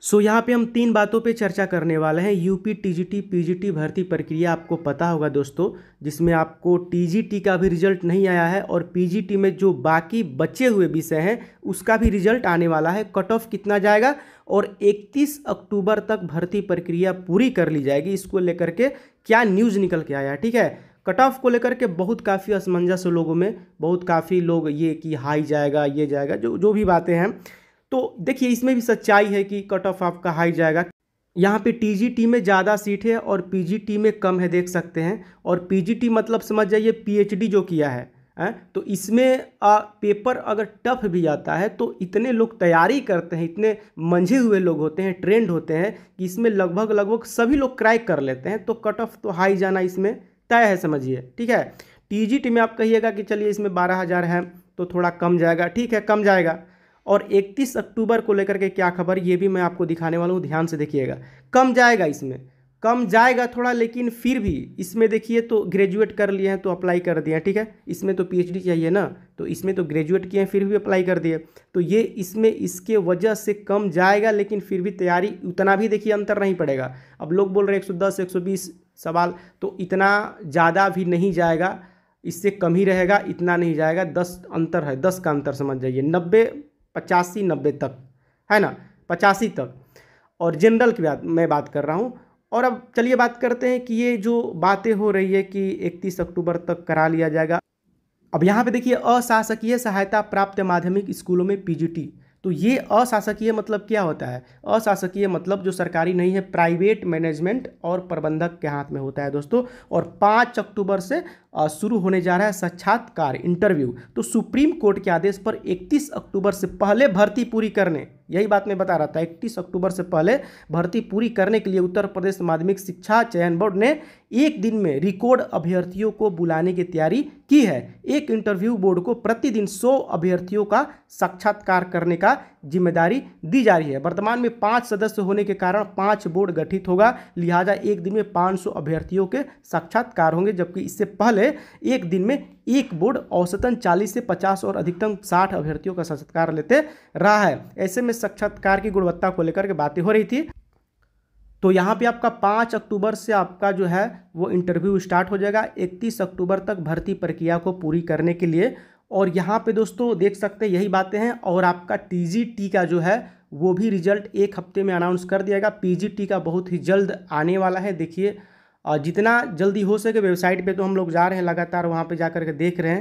सो so, यहाँ पे हम तीन बातों पे चर्चा करने वाले हैं यूपी टीजीटी पीजीटी भर्ती प्रक्रिया आपको पता होगा दोस्तों जिसमें आपको टीजीटी का भी रिजल्ट नहीं आया है और पीजीटी में जो बाकी बचे हुए विषय हैं उसका भी रिजल्ट आने वाला है कट ऑफ कितना जाएगा और 31 अक्टूबर तक भर्ती प्रक्रिया पूरी कर ली जाएगी इसको लेकर के क्या न्यूज़ निकल के आया ठीक है कट ऑफ को लेकर के बहुत काफ़ी असमंजस लोगों में बहुत काफ़ी लोग ये कि हाई जाएगा ये जाएगा जो जो भी बातें हैं तो देखिए इसमें भी सच्चाई है कि कट ऑफ आपका हाई जाएगा यहाँ पे टीजीटी में ज़्यादा सीट है और पीजीटी में कम है देख सकते हैं और पीजीटी मतलब समझ जाइए पीएचडी जो किया है आ, तो इसमें आ, पेपर अगर टफ भी आता है तो इतने लोग तैयारी करते हैं इतने मंझे हुए लोग होते हैं ट्रेंड होते हैं कि इसमें लगभग लगभग सभी लोग क्रैक कर लेते हैं तो कट ऑफ तो हाई जाना इसमें तय है समझिए ठीक है टी में आप कहिएगा कि चलिए इसमें बारह हज़ार है तो थोड़ा कम जाएगा ठीक है कम जाएगा और 31 अक्टूबर को लेकर के क्या खबर ये भी मैं आपको दिखाने वाला हूँ ध्यान से देखिएगा कम जाएगा इसमें कम जाएगा थोड़ा लेकिन फिर भी इसमें देखिए तो ग्रेजुएट कर लिए हैं तो अप्लाई कर दिए हैं ठीक है इसमें तो पीएचडी चाहिए ना तो इसमें तो ग्रेजुएट किए हैं फिर भी अप्लाई कर दिए तो ये इसमें इसके वजह से कम जाएगा लेकिन फिर भी तैयारी उतना भी देखिए अंतर नहीं पड़ेगा अब लोग बोल रहे हैं एक सौ दस एक सौ बीस सवाल तो इतना ज़्यादा भी नहीं जाएगा इससे कम ही रहेगा इतना नहीं जाएगा दस अंतर है दस का अंतर समझ जाइए नब्बे पचासी नब्बे तक है ना पचासी तक और जनरल की बात मैं बात कर रहा हूँ और अब चलिए बात करते हैं कि ये जो बातें हो रही है कि इकतीस अक्टूबर तक करा लिया जाएगा अब यहाँ पे देखिए अशासकीय सहायता प्राप्त माध्यमिक स्कूलों में पीजीटी तो ये अशासकीय मतलब क्या होता है अशासकीय मतलब जो सरकारी नहीं है प्राइवेट मैनेजमेंट और प्रबंधक के हाथ में होता है दोस्तों और पाँच अक्टूबर से शुरू होने जा रहा है साक्षात्कार इंटरव्यू तो सुप्रीम कोर्ट के आदेश पर इकतीस अक्टूबर से पहले भर्ती पूरी करने यही बात मैं बता रहा था इकतीस अक्टूबर से पहले भर्ती पूरी करने के लिए उत्तर प्रदेश माध्यमिक शिक्षा चयन बोर्ड ने एक दिन में रिकॉर्ड अभ्यर्थियों को बुलाने की तैयारी की है एक इंटरव्यू बोर्ड को प्रतिदिन 100 अभ्यर्थियों का साक्षात्कार करने का जिम्मेदारी दी जा रही है वर्तमान में पाँच सदस्य होने के कारण पाँच बोर्ड गठित होगा लिहाजा एक दिन में पाँच अभ्यर्थियों के साक्षात्कार होंगे जबकि इससे पहले एक दिन में एक बोर्ड औसतन चालीस से पचास और अधिकतम साठ अभ्यर्थियों का साक्षात्कार लेते रहा है ऐसे में साक्षात्कार की गुणवत्ता को लेकर के बातें हो रही थी तो यहाँ पे आपका पाँच अक्टूबर से आपका जो है वो इंटरव्यू स्टार्ट हो जाएगा इकतीस अक्टूबर तक भर्ती प्रक्रिया को पूरी करने के लिए और यहाँ पे दोस्तों देख सकते हैं यही बातें हैं और आपका टी का जो है वो भी रिजल्ट एक हफ्ते में अनाउंस कर दिया गया पी का बहुत ही जल्द आने वाला है देखिए जितना जल्दी हो सके वेबसाइट पे तो हम लोग जा रहे हैं लगातार वहाँ पे जा कर के देख रहे हैं